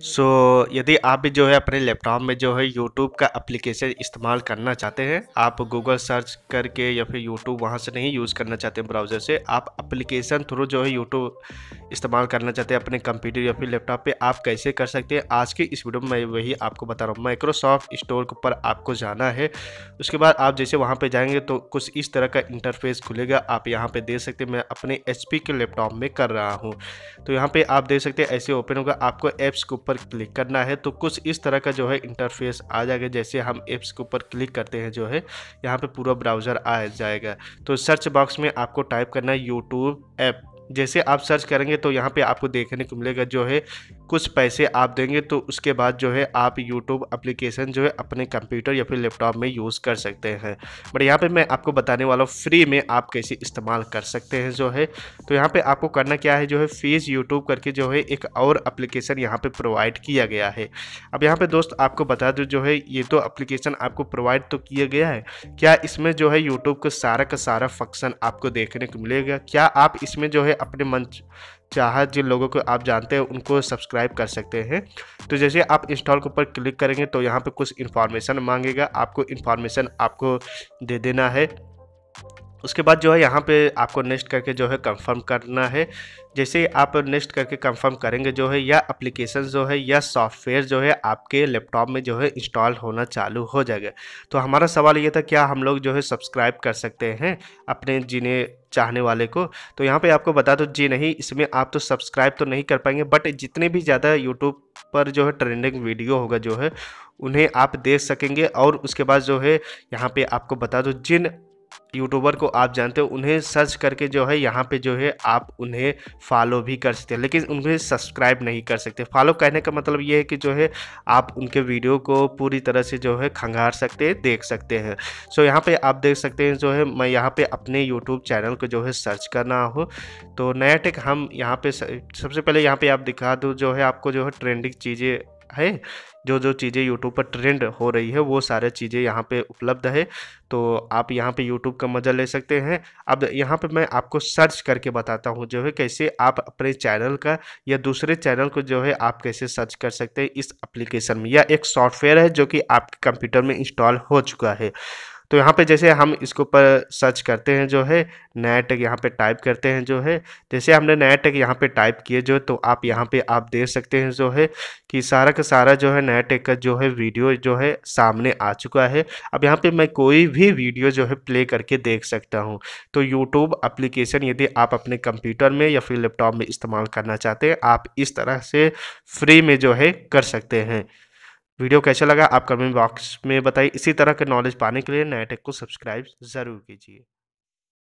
सो so, यदि आप भी जो है अपने लैपटॉप में जो है यूट्यूब का एप्लीकेशन इस्तेमाल करना चाहते हैं आप गूगल सर्च करके या फिर यूट्यूब वहाँ से नहीं यूज़ करना चाहते हैं ब्राउज़र से आप एप्लीकेशन थ्रू जो है यूट्यूब इस्तेमाल करना चाहते हैं अपने कंप्यूटर या फिर लैपटॉप पे आप कैसे कर सकते हैं आज के इस वीडियो में मैं वही आपको बता रहा हूँ माइक्रोसॉफ्ट स्टोर के ऊपर आपको जाना है उसके बाद आप जैसे वहाँ पर जाएंगे तो कुछ इस तरह का इंटरफेस खुलेगा आप यहाँ पर देख सकते मैं अपने एच के लैपटॉप में कर रहा हूँ तो यहाँ पर आप देख सकते हैं ऐसे ओपन होगा आपको ऐप्स के ऊपर क्लिक करना है तो कुछ इस तरह का जो है इंटरफेस आ जाएगा जैसे हम ऐप्स के ऊपर क्लिक करते हैं जो है यहाँ पर पूरा ब्राउज़र आ जाएगा तो सर्च बॉक्स में आपको टाइप करना है यूट्यूब ऐप जैसे आप सर्च करेंगे तो यहाँ पे आपको देखने को मिलेगा जो है कुछ पैसे आप देंगे तो उसके बाद जो है आप यूट्यूब अप्लीकेशन जो है अपने कंप्यूटर या फिर लैपटॉप में यूज़ कर सकते हैं बट यहाँ पर मैं आपको बताने वाला हूँ फ्री में आप कैसे इस्तेमाल कर सकते हैं जो है तो यहाँ पर आपको करना क्या है जो है फीस YouTube करके जो है एक और अप्लीकेशन यहाँ पर प्रोवाइड किया गया है अब यहाँ पर दोस्त आपको बता दो जो है ये तो अप्लीकेशन आपको प्रोवाइड तो किया गया है क्या इसमें जो है यूट्यूब का सारा का सारा फंक्शन आपको देखने को मिलेगा क्या आप इसमें जो है अपने मन चाहत जिन लोगों को आप जानते हैं उनको सब्सक्राइब कर सकते हैं तो जैसे आप इंस्टॉल के ऊपर क्लिक करेंगे तो यहाँ पर कुछ इन्फॉर्मेशन मांगेगा आपको इन्फॉर्मेशन आपको दे देना है उसके बाद जो है यहाँ पे आपको नेक्स्ट करके जो है कंफर्म करना है जैसे आप नेक्स्ट करके कंफर्म करेंगे जो है या अप्लीकेशन जो है या सॉफ्टवेयर जो है आपके लैपटॉप में जो है इंस्टॉल होना चालू हो जाएगा तो हमारा सवाल ये था क्या हम लोग जो है सब्सक्राइब कर सकते हैं अपने जिन्हें चाहने वाले को तो यहाँ पर आपको बता दो जी नहीं इसमें आप तो सब्सक्राइब तो नहीं कर पाएंगे बट जितने भी ज़्यादा यूट्यूब पर जो है ट्रेंडिंग वीडियो होगा जो है उन्हें आप देख सकेंगे और उसके बाद जो है यहाँ पे आपको बता दो जिन यूट्यूबर को आप जानते हो उन्हें सर्च करके जो है यहाँ पे जो है आप उन्हें फॉलो भी कर सकते हैं लेकिन उन्हें सब्सक्राइब नहीं कर सकते फॉलो कहने का मतलब ये है कि जो है आप उनके वीडियो को पूरी तरह से जो है खंगार सकते हैं देख सकते हैं सो so, यहाँ पर आप देख सकते हैं जो है मैं यहाँ पर अपने यूट्यूब चैनल को जो है सर्च करना हो तो नया टेक हम यहाँ पर सबसे पहले यहाँ पर आप दिखा दो जो है आपको जो है ट्रेंडिंग चीज़ें है जो जो चीज़ें यूट्यूब पर ट्रेंड हो रही है वो सारे चीज़ें यहाँ पे उपलब्ध है तो आप यहाँ पे यूट्यूब का मज़ा ले सकते हैं अब यहाँ पे मैं आपको सर्च करके बताता हूँ जो है कैसे आप अपने चैनल का या दूसरे चैनल को जो है आप कैसे सर्च कर सकते हैं इस एप्लीकेशन में या एक सॉफ्टवेयर है जो कि आपके कंप्यूटर में इंस्टॉल हो चुका है तो यहाँ पे जैसे हम इसके ऊपर सर्च करते हैं जो है नया टैग यहाँ पे टाइप करते हैं जो है जैसे हमने नया टैग यहाँ पे टाइप किए जो तो आप यहाँ पे आप देख सकते हैं जो है कि सारा का सारा जो है नया टैग का जो है वीडियो जो है सामने आ चुका है अब यहाँ पे मैं कोई भी वीडियो जो है प्ले करके देख सकता हूँ तो यूट्यूब अप्लीकेशन यदि आप अपने कंप्यूटर में या फिर लैपटॉप में इस्तेमाल करना चाहते हैं आप इस तरह से फ्री में जो है कर सकते हैं वीडियो कैसा लगा आप कमेंट बॉक्स में बताइए इसी तरह के नॉलेज पाने के लिए नया टेक को सब्सक्राइब ज़रूर कीजिए